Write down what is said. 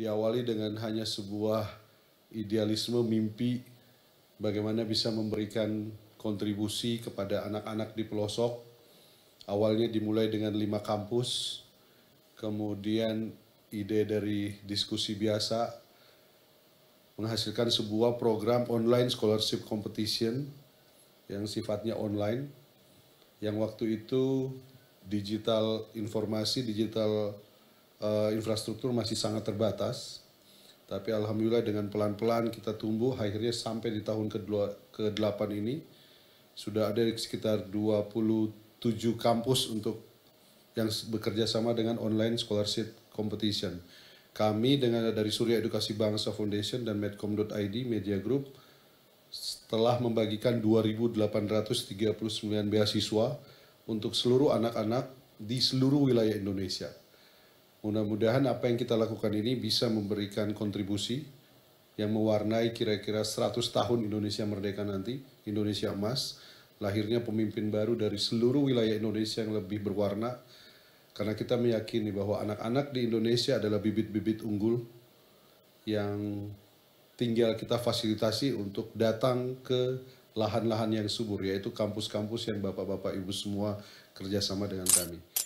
diawali dengan hanya sebuah idealisme mimpi bagaimana bisa memberikan kontribusi kepada anak-anak di pelosok. Awalnya dimulai dengan lima kampus, kemudian ide dari diskusi biasa menghasilkan sebuah program online scholarship competition yang sifatnya online yang waktu itu digital informasi digital Eh, infrastruktur masih sangat terbatas. Tapi alhamdulillah dengan pelan-pelan kita tumbuh akhirnya sampai di tahun ke-8 ini sudah ada sekitar 27 kampus untuk yang bekerja sama dengan online scholarship competition. Kami dengan dari Surya Edukasi Bangsa Foundation dan medcom.id Media Group telah membagikan 2.839 beasiswa untuk seluruh anak-anak di seluruh wilayah Indonesia. Mudah-mudahan apa yang kita lakukan ini bisa memberikan kontribusi yang mewarnai kira-kira 100 tahun Indonesia merdeka nanti, Indonesia emas, lahirnya pemimpin baru dari seluruh wilayah Indonesia yang lebih berwarna, karena kita meyakini bahwa anak-anak di Indonesia adalah bibit-bibit unggul yang tinggal kita fasilitasi untuk datang ke lahan-lahan yang subur, yaitu kampus-kampus yang bapak-bapak ibu semua kerjasama dengan kami.